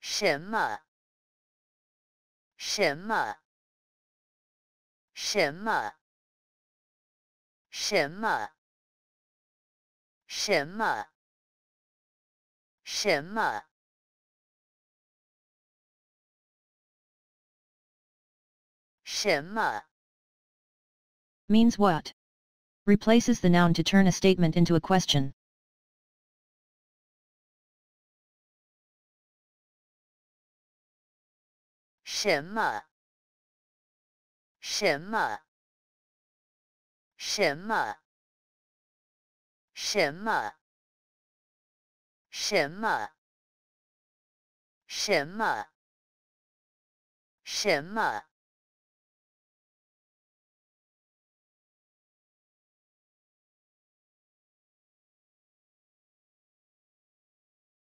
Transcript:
什么？什么？什么？什么？什么？什么？什么 means what replaces the noun to turn a statement into a question 什么？什么？什么？什么？什么？什么？什么？